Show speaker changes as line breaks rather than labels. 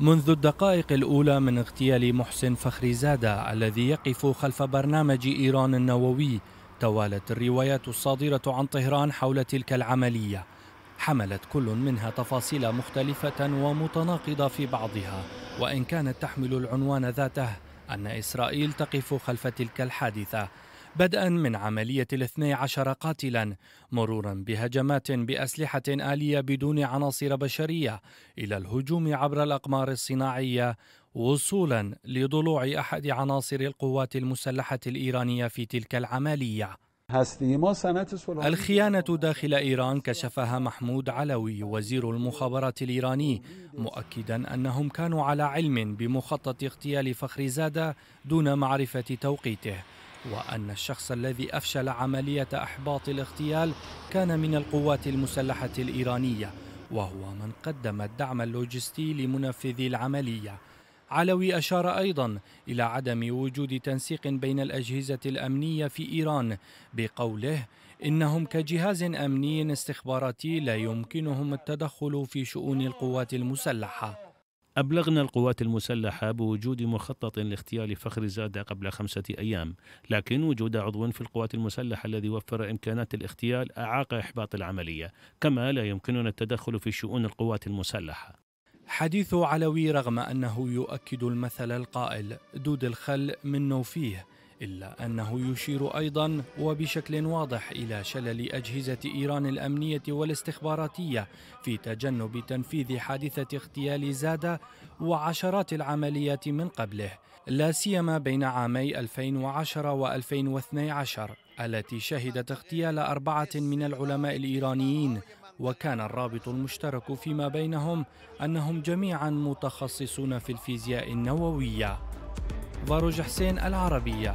منذ الدقائق الأولى من اغتيال محسن فخري زادة الذي يقف خلف برنامج إيران النووي توالت الروايات الصادرة عن طهران حول تلك العملية حملت كل منها تفاصيل مختلفة ومتناقضة في بعضها وإن كانت تحمل العنوان ذاته أن إسرائيل تقف خلف تلك الحادثة بدءا من عملية الاثني عشر قاتلا مرورا بهجمات بأسلحة آلية بدون عناصر بشرية إلى الهجوم عبر الأقمار الصناعية وصولا لضلوع أحد عناصر القوات المسلحة الإيرانية في تلك العملية الخيانة داخل إيران كشفها محمود علوي وزير المخابرات الإيراني مؤكدا أنهم كانوا على علم بمخطط اغتيال زادة دون معرفة توقيته وأن الشخص الذي أفشل عملية إحباط الاغتيال كان من القوات المسلحة الإيرانية وهو من قدم الدعم اللوجستي لمنفذي العملية علوي أشار أيضا إلى عدم وجود تنسيق بين الأجهزة الأمنية في إيران بقوله إنهم كجهاز أمني
استخباراتي لا يمكنهم التدخل في شؤون القوات المسلحة أبلغنا القوات المسلحة بوجود مخطط لاغتيال فخر زادة قبل خمسة أيام لكن وجود عضو في القوات المسلحة الذي وفر إمكانات الاغتيال أعاق إحباط العملية كما لا يمكننا التدخل في شؤون القوات المسلحة
حديث علوي رغم أنه يؤكد المثل القائل دود الخل من نوفيه إلا أنه يشير أيضا وبشكل واضح إلى شلل أجهزة إيران الأمنية والاستخباراتية في تجنب تنفيذ حادثة اغتيال زادة وعشرات العمليات من قبله لا سيما بين عامي 2010 و2012 التي شهدت اغتيال أربعة من العلماء الإيرانيين وكان الرابط المشترك فيما بينهم أنهم جميعا متخصصون في الفيزياء النووية فاروج حسين العربية